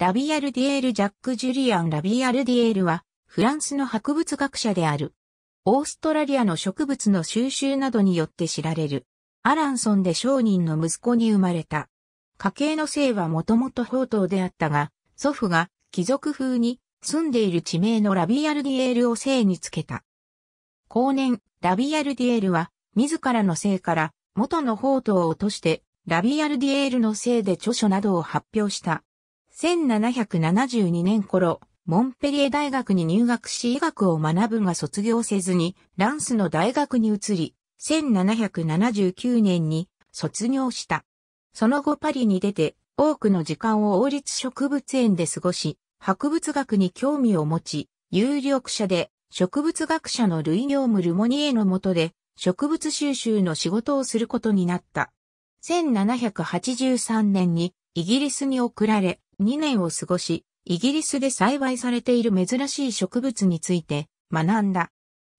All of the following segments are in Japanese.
ラビアルディエール・ジャック・ジュリアン・ラビアルディエールは、フランスの博物学者である。オーストラリアの植物の収集などによって知られる。アランソンで商人の息子に生まれた。家系の姓はもともと宝刀であったが、祖父が貴族風に住んでいる地名のラビアルディエールを姓につけた。後年、ラビアルディエールは、自らの姓から元の宝刀を落として、ラビアルディエールの姓で著書などを発表した。1772年頃、モンペリエ大学に入学し医学を学ぶが卒業せずに、ランスの大学に移り、1779年に卒業した。その後パリに出て、多くの時間を王立植物園で過ごし、博物学に興味を持ち、有力者で植物学者のルイ・ョーム・ルモニエの下で植物収集の仕事をすることになった。1783年にイギリスに送られ、2年を過ごし、イギリスで栽培されている珍しい植物について学んだ。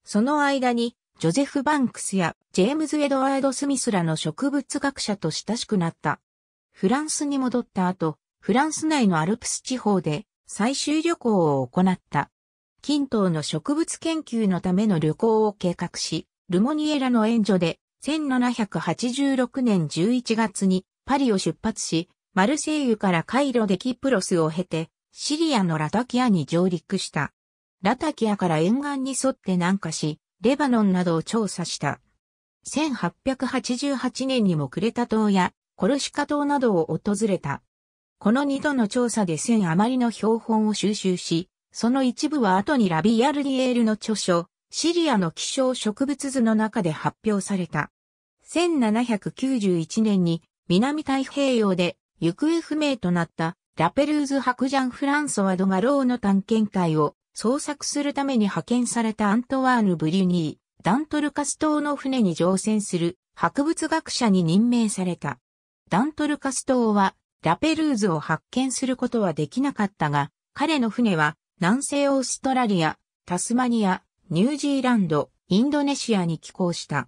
その間に、ジョゼフ・バンクスやジェームズ・エドワード・スミスらの植物学者と親しくなった。フランスに戻った後、フランス内のアルプス地方で最終旅行を行った。近東の植物研究のための旅行を計画し、ルモニエラの援助で1786年11月にパリを出発し、マルセイユからカイロでキプロスを経て、シリアのラタキアに上陸した。ラタキアから沿岸に沿って南下し、レバノンなどを調査した。1888年にもクレタ島やコルシカ島などを訪れた。この二度の調査で1000余りの標本を収集し、その一部は後にラビアルディエールの著書、シリアの気象植物図の中で発表された。1791年に南太平洋で行方不明となったラペルーズ白ジャン・フランソワ・ド・ガローの探検会を捜索するために派遣されたアントワーヌ・ブリュニー、ダントルカス島の船に乗船する博物学者に任命された。ダントルカス島はラペルーズを発見することはできなかったが、彼の船は南西オーストラリア、タスマニア、ニュージーランド、インドネシアに寄港した。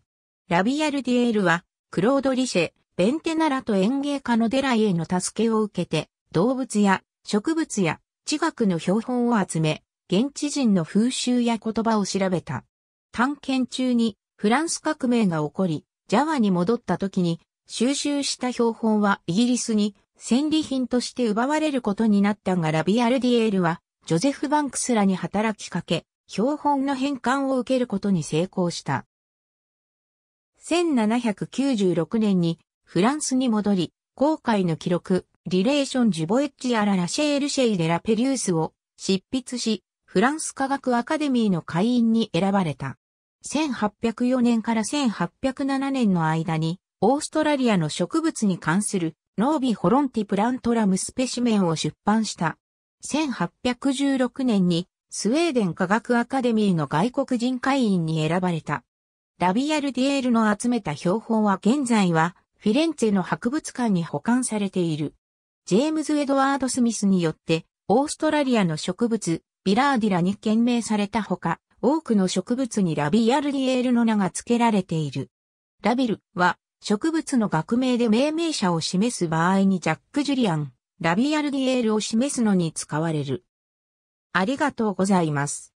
ラビアルディエールはクロード・リシェ、ベンテナラと園芸家のデライへの助けを受けて、動物や植物や地学の標本を集め、現地人の風習や言葉を調べた。探検中にフランス革命が起こり、ジャワに戻った時に収集した標本はイギリスに戦利品として奪われることになったがラビアルディエールはジョゼフ・バンクスらに働きかけ、標本の返還を受けることに成功した。1796年にフランスに戻り、航海の記録、リレーション・ジュボエッジ・アラ・ラシェール・シェイ・デ・ラ・ペリュースを執筆し、フランス科学アカデミーの会員に選ばれた。1804年から1807年の間に、オーストラリアの植物に関するノービホロンティプラントラムスペシメンを出版した。1816年にスウェーデン科学アカデミーの外国人会員に選ばれた。ラビアルディエールの集めた標本は現在はフィレンツェの博物館に保管されている。ジェームズ・エドワード・スミスによって、オーストラリアの植物、ビラーディラに献名されたほか、多くの植物にラビアルディエールの名が付けられている。ラビルは、植物の学名で命名者を示す場合にジャック・ジュリアン、ラビアルディエールを示すのに使われる。ありがとうございます。